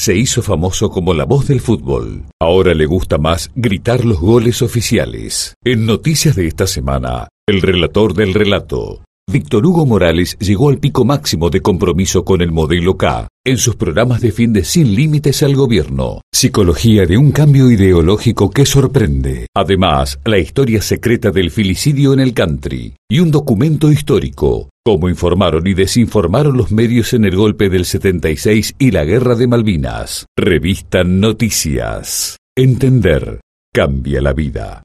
se hizo famoso como la voz del fútbol. Ahora le gusta más gritar los goles oficiales. En noticias de esta semana, el relator del relato, Víctor Hugo Morales llegó al pico máximo de compromiso con el modelo K en sus programas de fin de Sin Límites al Gobierno, psicología de un cambio ideológico que sorprende. Además, la historia secreta del filicidio en el country y un documento histórico como informaron y desinformaron los medios en el golpe del 76 y la guerra de Malvinas. Revista Noticias. Entender cambia la vida.